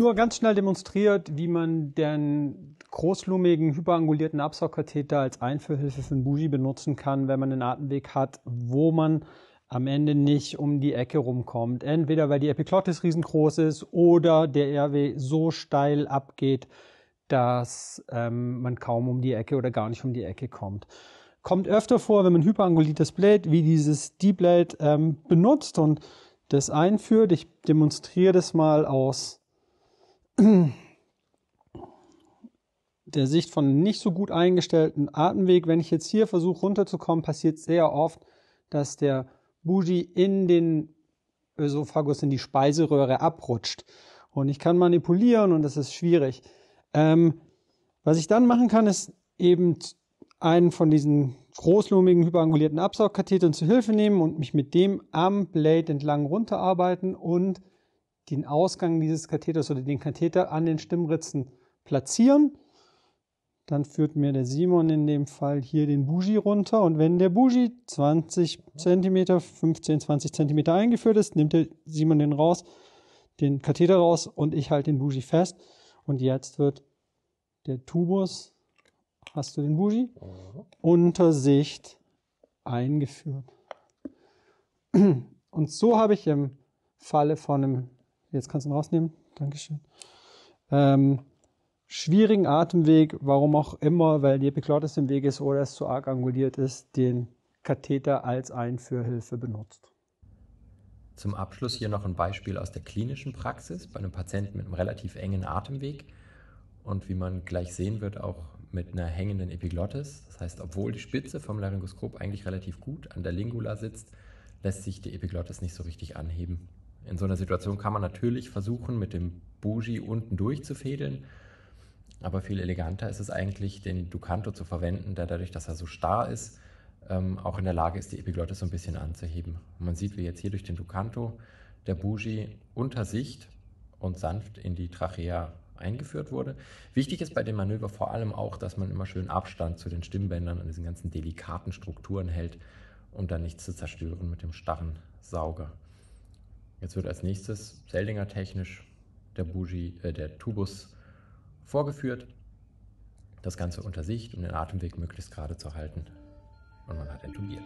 nur ganz schnell demonstriert, wie man den großlumigen, hyperangulierten Absaugkatheter als Einführhilfe für einen Bougie benutzen kann, wenn man einen Atemweg hat, wo man am Ende nicht um die Ecke rumkommt. Entweder weil die Epiglottis riesengroß ist oder der RW so steil abgeht, dass ähm, man kaum um die Ecke oder gar nicht um die Ecke kommt. Kommt öfter vor, wenn man hyperanguliertes Blade wie dieses D-Blade ähm, benutzt und das einführt. Ich demonstriere das mal aus der Sicht von nicht so gut eingestellten Atemweg, wenn ich jetzt hier versuche runterzukommen, passiert sehr oft, dass der Bougie in den Ösophagus, in die Speiseröhre abrutscht. Und ich kann manipulieren und das ist schwierig. Ähm, was ich dann machen kann, ist eben einen von diesen großlumigen, hyperangulierten Absaugkathetern zu Hilfe nehmen und mich mit dem am Blade entlang runterarbeiten und den Ausgang dieses Katheters oder den Katheter an den Stimmritzen platzieren. Dann führt mir der Simon in dem Fall hier den Bougie runter und wenn der Bougie 20 cm, 15, 20 cm eingeführt ist, nimmt der Simon den raus, den Katheter raus und ich halte den Bougie fest. Und jetzt wird der Tubus, hast du den Bougie, mhm. unter Sicht eingeführt. Und so habe ich im Falle von einem Jetzt kannst du ihn rausnehmen. Dankeschön. Ähm, schwierigen Atemweg, warum auch immer, weil die Epiglottis im Weg ist oder es zu arg anguliert ist, den Katheter als Einführhilfe benutzt. Zum Abschluss hier noch ein Beispiel aus der klinischen Praxis bei einem Patienten mit einem relativ engen Atemweg und wie man gleich sehen wird, auch mit einer hängenden Epiglottis. Das heißt, obwohl die Spitze vom Laryngoskop eigentlich relativ gut an der Lingula sitzt, lässt sich die Epiglottis nicht so richtig anheben in so einer Situation kann man natürlich versuchen, mit dem Bougie unten durchzufädeln, aber viel eleganter ist es eigentlich, den Ducanto zu verwenden, der dadurch, dass er so starr ist, ähm, auch in der Lage ist, die Epiglottis so ein bisschen anzuheben. Und man sieht, wie jetzt hier durch den Ducanto der Bougie unter Sicht und sanft in die Trachea eingeführt wurde. Wichtig ist bei dem Manöver vor allem auch, dass man immer schön Abstand zu den Stimmbändern und diesen ganzen delikaten Strukturen hält, um dann nichts zu zerstören mit dem starren Sauger. Jetzt wird als nächstes Seldinger technisch der Bougie, äh, der Tubus vorgeführt. Das Ganze unter Sicht, um den Atemweg möglichst gerade zu halten. Und man hat entubiert.